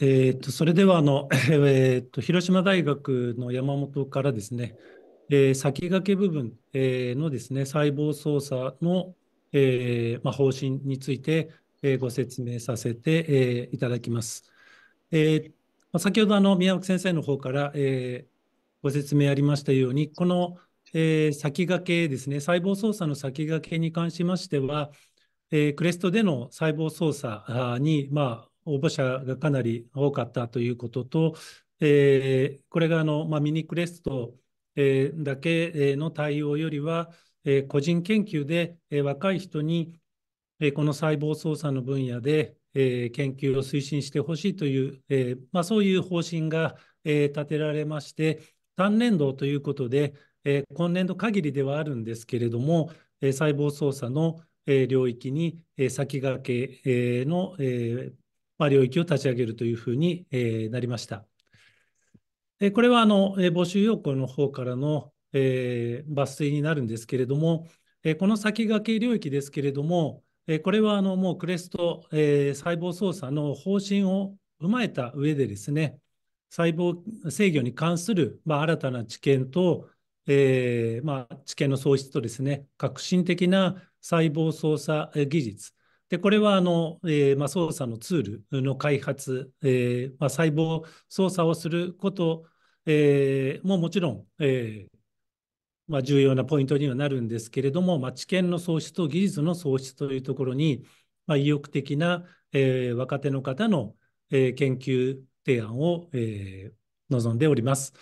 えーと、それではあの、えーと、と広島大学の山本からですね、えー、先駆け部分、えー、のですね細胞操作の、えーまあ、方針について、えー、ご説明させて、えー、いただきます。えーまあ、先ほどあの宮脇先生の方から、えー、ご説明ありましたように、この、えー、先駆けですね、細胞操作の先駆けに関しましては、えー、クレストでの細胞操作に、まあ、応募者がかなり多かったということと、えー、これがあの、まあ、ミニクレスト、えー、だけの対応よりは、えー、個人研究で、えー、若い人に、えー、この細胞操作の分野で、えー、研究を推進してほしいという、えーまあ、そういう方針が、えー、立てられまして、単年度ということで、えー、今年度限りではあるんですけれども、えー、細胞操作の、えー、領域に、えー、先駆け、えー、の、えーまあ、領域を立ち上げるというふうに、えなりました。えこれはあの、え募集要項の方からの、え抜粋になるんですけれども、えこの先駆け領域ですけれども、えこれはあのもうクレスト、え細胞操作の方針を踏まえた上でですね、細胞制御に関する、まあ、新たな知見と、えーまあ、知見の創出とですね、革新的な細胞操作技術、でこれはあの、えーまあ、操作のツールの開発、えーまあ、細胞操作をすること、えー、ももちろん、えーまあ、重要なポイントにはなるんですけれども、まあ、知見の創出と技術の創出というところに、まあ、意欲的な、えー、若手の方の、えー、研究提案を、えー、望んでおります。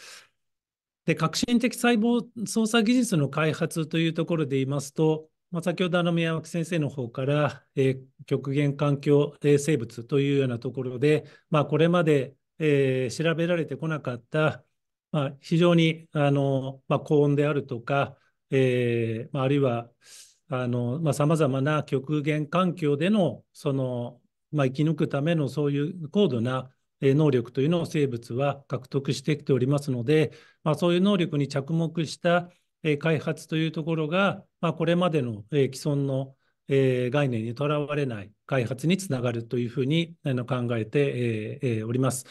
で革新的細胞操作技術の開発というところで言いますと、まあ、先ほどあの宮脇先生の方から、えー、極限環境、えー、生物というようなところで、まあ、これまで、えー、調べられてこなかった、まあ、非常にあの、まあ、高温であるとか、えー、あるいはさまざ、あ、まな極限環境でのその、まあ、生き抜くためのそういう高度な能力というのを生物は獲得してきておりますので、まあ、そういう能力に着目したえ開発というところが、まあ、これまでの、え既存の、え概念にとらわれない開発につながるというふうに、えの考えて、えおります。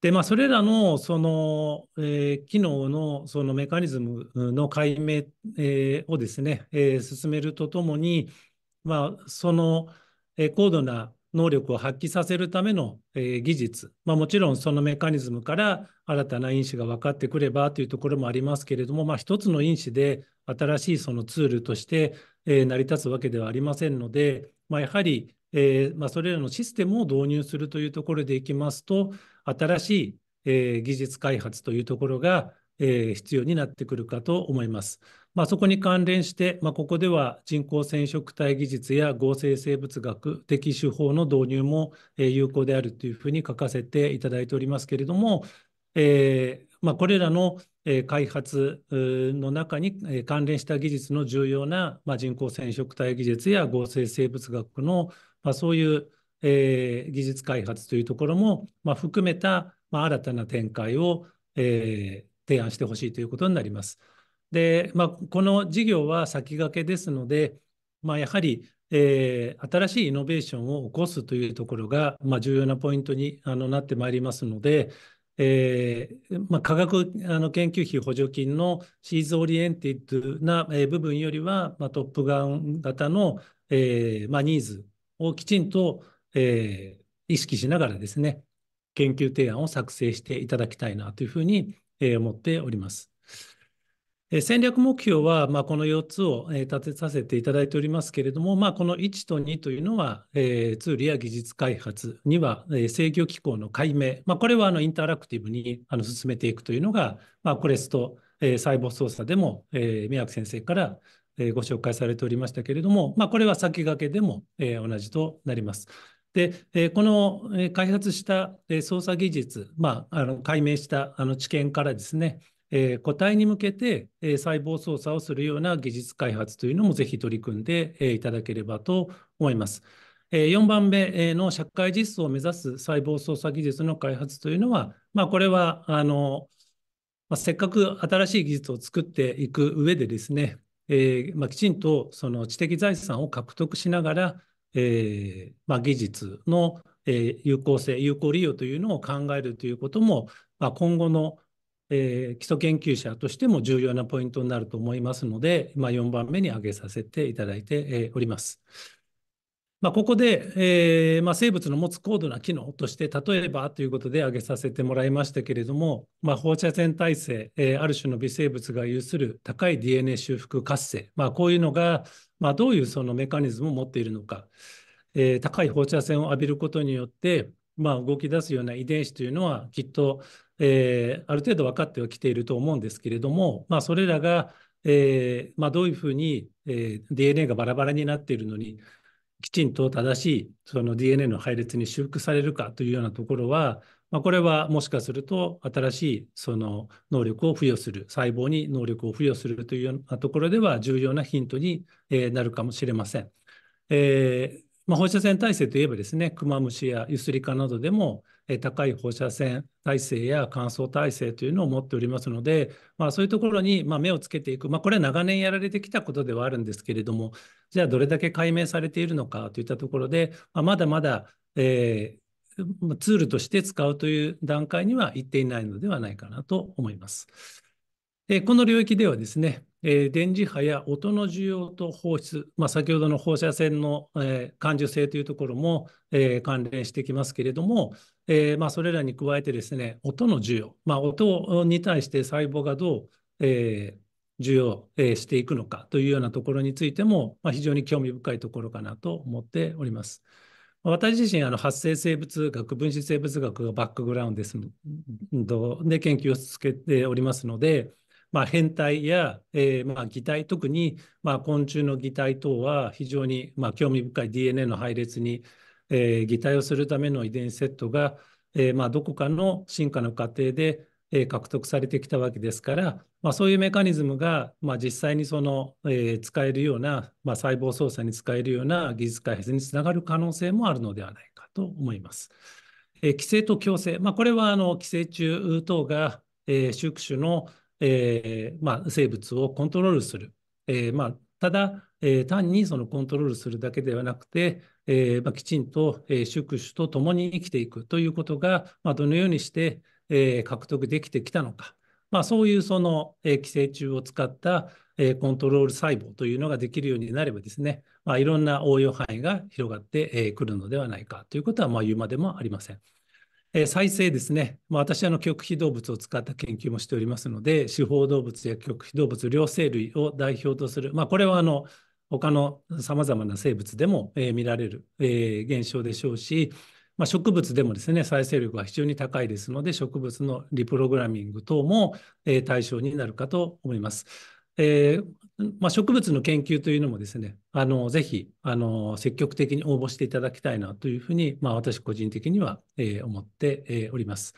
でまあ、それらのその、え機能のそのメカニズムの解明、えをですね、え進めるとともに、まあ、その、え高度な能力を発揮させるための、え技術、まあ、もちろんそのメカニズムから新たな因子が分かってくればというところもありますけれども、まあ、一つの因子で新しいそのツールとして、え成り立つわけではありませんので、まあ、やはり、えまそれらのシステムを導入するというところでいきますと新しい、え技術開発というところが、え必要になってくるかと思います。まあ、そこに関連して、まあ、ここでは人工染色体技術や合成生物学的手法の導入も、有効であるというふうに書かせていただいておりますけれども、えーまあ、これらの開発の中に関連した技術の重要な、人工染色体技術や合成生物学の、そういう、技術開発というところも、含めた、新たな展開を、提案してほしいということになります。で、まあ、この事業は先駆けですので、まあ、やはり、えー、新しいイノベーションを起こすというところが、まあ、重要なポイントにあのなってまいりますので、えーまあ、科学あの研究費補助金のシーズオリエンティッドな、え部分よりは、まあ、トップガン型の、えーまあ、ニーズをきちんと、えー、意識しながらですね、研究提案を作成していただきたいなというふうに、えー、思っております。戦略目標は、まあ、この4つを立てさせていただいておりますけれども、まあ、この1と2というのは、えー、ツールや技術開発には、えー、制御機構の解明、まあ、これはあのインタラクティブにあの進めていくというのが、まあ、レスト、えー、細胞操作でも、えー、宮脇先生から、えー、ご紹介されておりましたけれども、まあ、これは先駆けでも、えー、同じとなります。で、この開発した操作技術、まあ、あの解明したあの知見からですね、えー、個体に向けて、えー、細胞操作をするような技術開発というのもぜひ取り組んで、えー、いただければと思います。えー、4番目の社会実装を目指す細胞操作技術の開発というのは、まあ、これはあの、まあ、せっかく新しい技術を作っていく上でですね、えーまあ、きちんとその知的財産を獲得しながら、えーまあ、技術の、えー、有効性、有効利用というのを考えるということも、まあ、今後のえー、基礎研究者としても重要なポイントになると思いますので、まあ、4番目に挙げさせていただいて、えおります。まあ、ここで、えーまあ、生物の持つ高度な機能として、例えばということで挙げさせてもらいましたけれども、まあ、放射線耐性、えー、ある種の微生物が有する高い DNA 修復活性、まあ、こういうのが、まあ、どういうそのメカニズムを持っているのか、えー、高い放射線を浴びることによって、まあ、動き出すような遺伝子というのは、きっとえー、ある程度分かってはきていると思うんですけれども、まあ、それらが、えーまあ、どういうふうに、えー、DNA がバラバラになっているのにきちんと正しいその DNA の配列に修復されるかというようなところは、まあ、これはもしかすると新しいその能力を付与する細胞に能力を付与するというようなところでは重要なヒントに、えー、なるかもしれません。えーまあ、放射線耐性といえばですねクマムシやユスリカなどでも高い放射線耐性や乾燥耐性というのを持っておりますので、まあ、そういうところにま目をつけていく、まあ、これは長年やられてきたことではあるんですけれども、じゃあどれだけ解明されているのかといったところで、まあ、まだまだ、えー、ツールとして使うという段階には行っていないのではないかなと思います。この領域ではですね、え電磁波や音の需要と放出、まあ、先ほどの放射線の、え感受性というところも、え関連してきますけれども、えまあ、それらに加えてですね音の需要、まあ、音に対して細胞がどう、え需要、えしていくのかというようなところについても、ま非常に興味深いところかなと思っております。私自身あの発生生物学分子生物学がバックグラウンドですで研究を続けておりますので、まあ、変態や、えー、まあ、擬態、特に、まあ、昆虫の擬態等は非常に、まあ、興味深い DNA の配列に、えー、擬態をするための遺伝子セットが、えー、まあ、どこかの進化の過程で、えー、獲得されてきたわけですから、まあ、そういうメカニズムが、まあ、実際にその、えー、使えるような、まあ、細胞操作に使えるような技術開発につながる可能性もあるのではないかと思います。えー、規制と強制、まあ、これはあの寄生虫等が、えー、宿主のえー、まあ、生物をコントロールする。えー、まあ、ただ、えー、単にそのコントロールするだけではなくて、えまあ、きちんと、え宿主と共に生きていくということが、まどのようにして、え獲得できてきたのか。まあ、そういうその、え寄生虫を使った、えコントロール細胞というのができるようになればですね、まいろんな応用範囲が広がって、えくるのではないかということは、ま言うまでもありません。え再生ですね、まあ、私あの極秘動物を使った研究もしておりますので、四方動物や極秘動物、両生類を代表とする、まあ、これはあの他のさまざまな生物でも、え見られる、え現象でしょうし、まあ、植物でもですね再生力が非常に高いですので、植物のリプログラミング等も、え対象になるかと思います。えー、まあ、植物の研究というのもですね、あのぜひあの積極的に応募していただきたいなというふうに、まあ、私個人的には、えー、思って、えー、おります。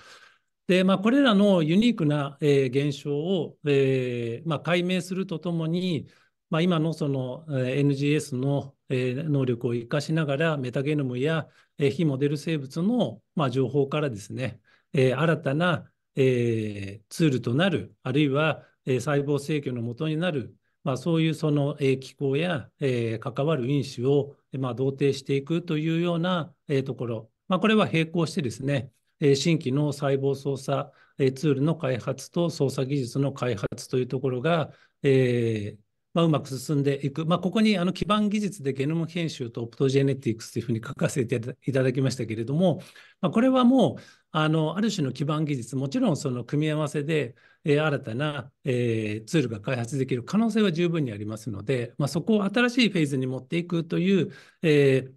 で、まあ、これらのユニークな、え現象を、えまあ、解明するとともに、まあ、今のその NGS の能力を生かしながらメタゲノムや非モデル生物のまあ情報からですね新たなツールとなるあるいはえ細胞制御のもとになる、まあ、そういうその、え機構や、え関わる因子を、まあ、同定していくというような、えところ、まあ、これは並行してですね、え新規の細胞操作、えツールの開発と操作技術の開発というところが、えまあ、うまく進んでいく、まあ、ここにあの基盤技術でゲノム編集とオプトジェネティクスというふうに書かせていただきましたけれども、まあ、これはもうあのある種の基盤技術もちろんその組み合わせで、え新たな、えツールが開発できる可能性は十分にありますので、まあ、そこを新しいフェーズに持っていくという、えー、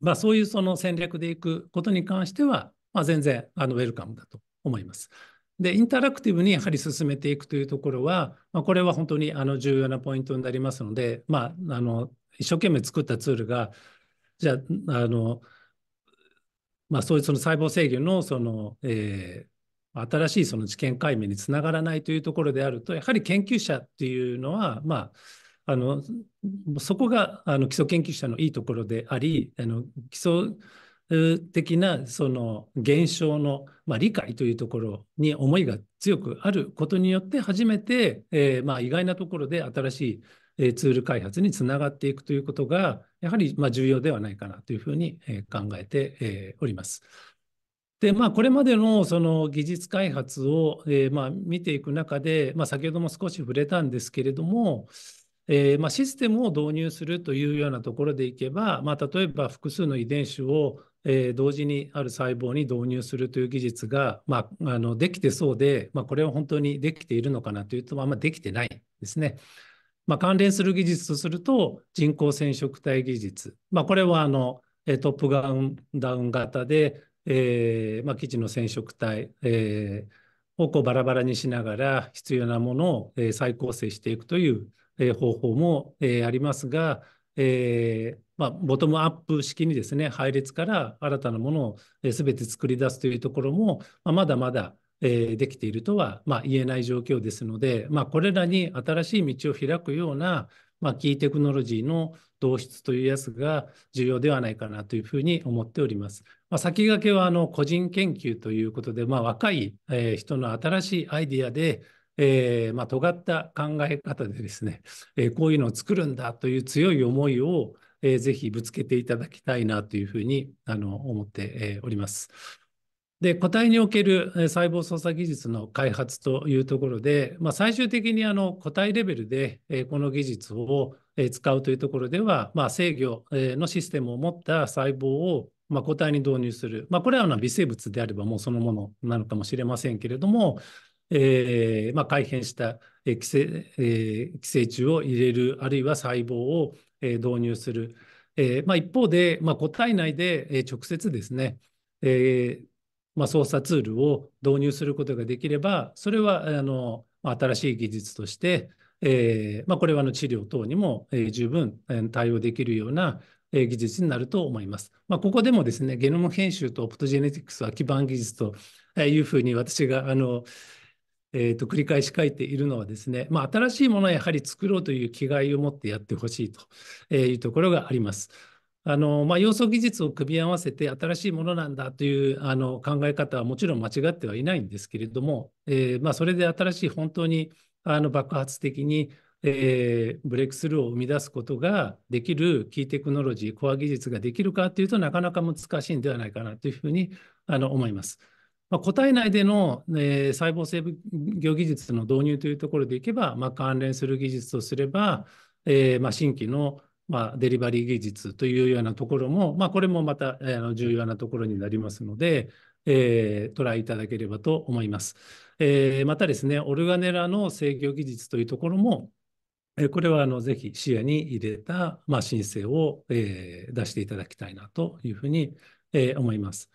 まあ、そういうその戦略でいくことに関しては、まあ、全然あのウェルカムだと思います。で、インタラクティブにやはり進めていくというところは、まあ、これは本当にあの重要なポイントになりますので、まあ、あの一生懸命作ったツールが、じゃあ、あのまあ、そういうその細胞制御のその、えー、新しいその知見解明につながらないというところであると、やはり研究者っていうのは、まあ、あのそこがあの基礎研究者のいいところであり、あの基礎的なその現象の、まあ、理解というところに思いが強くあることによって初めて、えー、まあ意外なところで新しいツール開発につながっていくということが、やはりまあ重要ではないかなというふうに考えております。で、まあ、これまでのその技術開発を、えー、まあ見ていく中で、まあ、先ほども少し触れたんですけれども、えー、まあシステムを導入するというようなところでいけば、まあ、例えば複数の遺伝子をえー、同時にある細胞に導入するという技術が、まあ、あのできてそうで、まあ、これは本当にできているのかなというと、あんまできてないですね。まあ、関連する技術とすると、人工染色体技術。まあ、これはあのトップガンダウン型で、えーまあ、基地の染色体、えー、をこうバラバラにしながら必要なものを、え再構成していくという、え方法も、えありますが、えーまあ、ボトムアップ式にですね、配列から新たなものをすべて作り出すというところも、まあ、まだまだ、えー、できているとは、まあ、言えない状況ですので、まあ、これらに新しい道を開くような、まあ、キーテクノロジーの導出というやつが重要ではないかなというふうに思っております。まあ、先駆けはあの個人研究ということで、まあ、若い、えー、人の新しいアイディアで、えー、まあ、尖った考え方でですね、えー、こういうのを作るんだという強い思いを、えー、ぜひぶつけていただきたいなというふうにあの思って、えおります。で個体における細胞操作技術の開発というところで、まあ、最終的にあの個体レベルで、えこの技術を使うというところでは、まあ、制御のシステムを持った細胞をまあ、個体に導入する、まあ、これは微生物であればもうそのものなのかもしれませんけれども、えーまあ、改変した寄生,、えー、寄生虫を入れる、あるいは細胞を、えー、導入する。えーまあ、一方で、まあ、個体内で、えー、直接ですね、えーまあ、操作ツールを導入することができれば、それはあの新しい技術として、えーまあ、これはあの治療等にも、えー、十分、えー、対応できるような、えー、技術になると思います。まあ、ここでもですね、ゲノム編集とオプトジェネティクスは基盤技術というふうに私があの、えーと、繰り返し書いているのはですね、まあ、新しいものはやはり作ろうという気概を持ってやってほしいというところがあります。あのまあ、要素技術を組み合わせて新しいものなんだというあの考え方はもちろん間違ってはいないんですけれども、えー、まあ、それで新しい本当にあの爆発的に、えー、ブレイクスルーを生み出すことができるキーテクノロジーコア技術ができるかというとなかなか難しいんではないかなというふうにあの思います。まあ、個体内での、えー、細胞制御技術の導入というところでいけば、まあ、関連する技術とすれば、えー、まあ、新規の、まあ、デリバリー技術というようなところも、まあ、これもまた、えー、重要なところになりますので、えー、トライいただければと思います。えー、またですね、オルガネラの制御技術というところも、えー、これはあのぜひ視野に入れた、まあ、申請を、えー、出していただきたいなというふうに、えー、思います。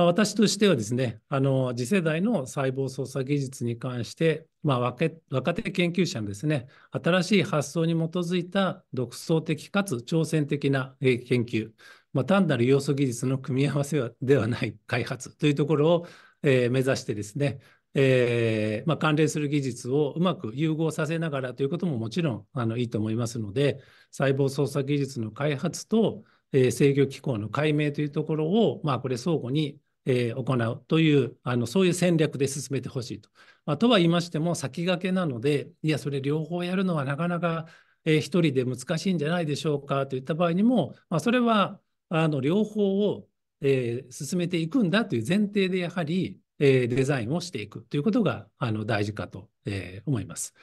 まあ、私としてはですね、あの次世代の細胞操作技術に関して、まあ、若手研究者のですね、新しい発想に基づいた独創的かつ挑戦的な研究、まあ、単なる要素技術の組み合わせではない開発というところを、えー、目指してですね、えーまあ、関連する技術をうまく融合させながらということももちろんあのいいと思いますので、細胞操作技術の開発と、えー、制御機構の解明というところを、まあ、これ相互にえー、行うというあのそういう戦略で進めてほしいと。まあ、とは言いましても先駆けなのでいやそれ両方やるのはなかなか、えー、1人で難しいんじゃないでしょうかといった場合にも、まあ、それはあの両方を、えー、進めていくんだという前提でやはり、えー、デザインをしていくということがあの大事かと、えー、思います。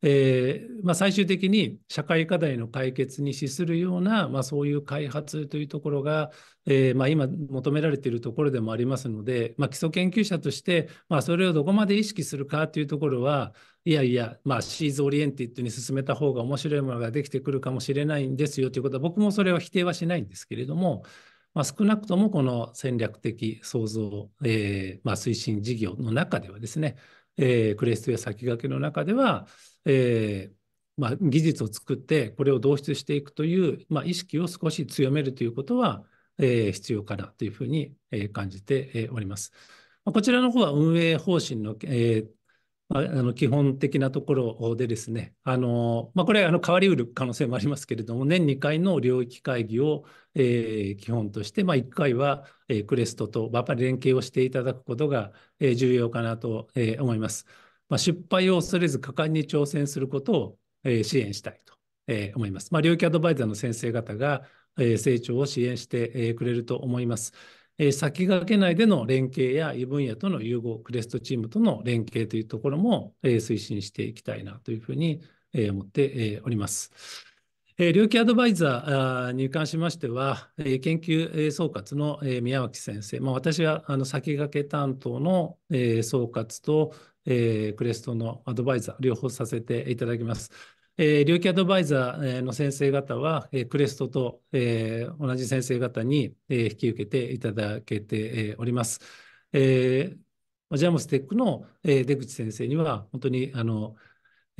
えーまあ、最終的に社会課題の解決に資するような、まあ、そういう開発というところが、えーまあ、今求められているところでもありますので、まあ、基礎研究者として、まあ、それをどこまで意識するかというところはいやいや、まあ、シーズオリエンティッドに進めた方が面白いものができてくるかもしれないんですよということは僕もそれは否定はしないんですけれども、まあ、少なくともこの戦略的創造、えーまあ、推進事業の中ではですねえー、クレストや先駆けの中では、えーまあ、技術を作ってこれを導出していくという、まあ、意識を少し強めるということは、えー、必要かなというふうに、え感じております。こちらの方は運営方針の、えー、あの基本的なところでですね、あのまあ、これあの変わりうる可能性もありますけれども、年2回の領域会議を、えー、基本として、まあ、1回は、えー、クレストとやっぱ連携をしていただくことが、えー、重要かなと、えー、思います。まあ、失敗を恐れず果敢に挑戦することを、えー、支援したいと、えー、思います。まあ、領域アドバイザーの先生方が、えー、成長を支援して、えー、くれると思います。え先駆け内での連携や異分野との融合、クレストチームとの連携というところも、え推進していきたいなというふうに、え思って、おります。えー、領域アドバイザーに関しましては、え研究総括の、え宮脇先生、まあ、私はあの先駆け担当の、え総括と、えクレストのアドバイザー、両方させていただきます。えー、領域アドバイザーの先生方は、えー、クレストと、えー、同じ先生方に、えー、引き受けていただけて、えー、おります。えー、ジャムステックの、えー、出口先生には、本当にあの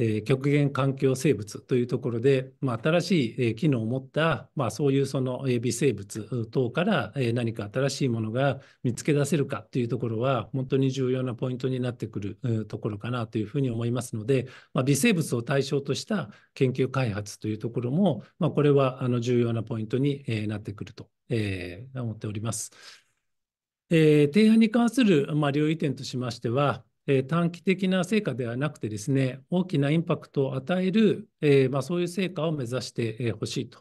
え極限環境生物というところで、まあ、新しい、え機能を持った、まあ、そういうその、え微生物等から、え何か新しいものが見つけ出せるかというところは本当に重要なポイントになってくるところかなというふうに思いますので、まあ、微生物を対象とした研究開発というところも、まこれはあの重要なポイントに、えなってくると、え思っております。えー、提案に関する、まあ、留意点としましては、え短期的な成果ではなくてですね、大きなインパクトを与える、えまあ、そういう成果を目指してほしいと。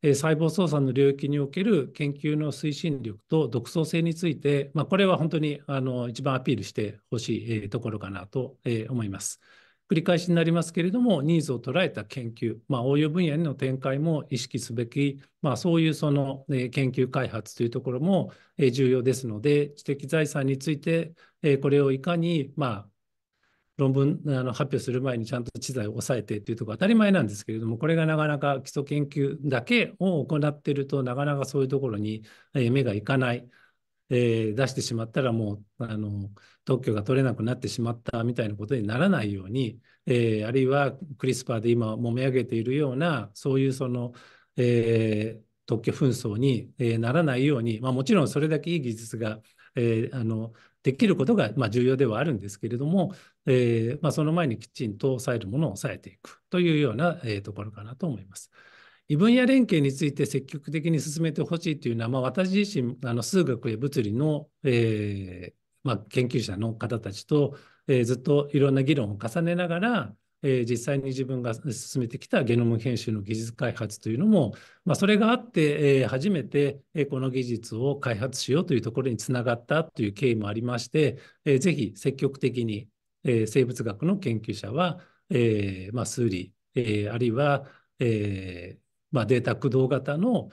細胞操作の領域における研究の推進力と独創性について、まあ、これは本当にあの一番アピールしてほしいところかなと思います。繰り返しになりますけれども、ニーズを捉えた研究、まあ、応用分野への展開も意識すべき、まあ、そういうその、え研究開発というところも、え重要ですので、知的財産について、えこれをいかに、まあ、論文あの発表する前にちゃんと知財を抑えてというところ当たり前なんですけれども、これがなかなか基礎研究だけを行っていると、なかなかそういうところに目がいかない。えー、出してしまったらもうあの特許が取れなくなってしまったみたいなことにならないように、えー、あるいはクリスパーで今もめ上げているようなそういうその、えー、特許紛争に、えー、ならないように、まあ、もちろんそれだけいい技術が、えー、あのできることが、まあ、重要ではあるんですけれども、えーまあ、その前にきちんと抑えるものを抑えていくというような、えー、ところかなと思います。異分野連携について積極的に進めてほしいというのは、まあ、私自身あの数学や物理の、えーまあ、研究者の方たちと、えー、ずっといろんな議論を重ねながら、えー、実際に自分が進めてきたゲノム編集の技術開発というのも、まあ、それがあって、えー、初めて、えー、この技術を開発しようというところにつながったという経緯もありまして、えー、ぜひ積極的に、えー、生物学の研究者は、えーまあ、数理、えー、あるいは、えーまあ、データ駆動型の、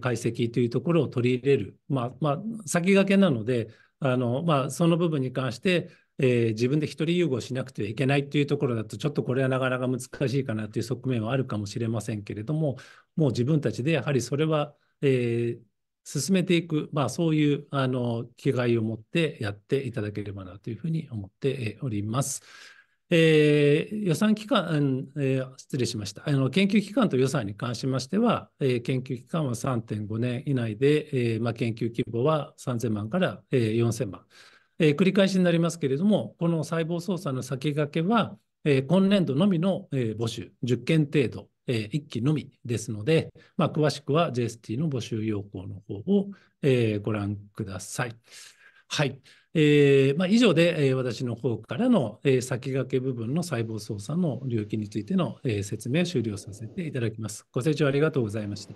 解析というところを取り入れる、まあまあ、先駆けなので、あのまあ、その部分に関して、えー、自分で一人融合しなくてはいけないというところだと、ちょっとこれはなかなか難しいかなという側面はあるかもしれませんけれども、もう自分たちでやはりそれは、えー、進めていく、まあ、そういうあの気概を持ってやっていただければなというふうに思っております。えー、予算期間、えー、失礼しましたあの、研究期間と予算に関しましては、えー、研究期間は3.5年以内で、えーま研究規模は3000万から、えー、4000万、えー。繰り返しになりますけれども、この細胞操作の先駆けは、えー、今年度のみの、えー、募集、10件程度、えー、1期のみですので、ま詳しくは JST の募集要項の方を、えー、ご覧ください。はい。えー、まあ、以上で、えー、私の方からの、えー、先駆け部分の細胞操作の領域についての、え説明を終了させていただきます。ご清聴ありがとうございました。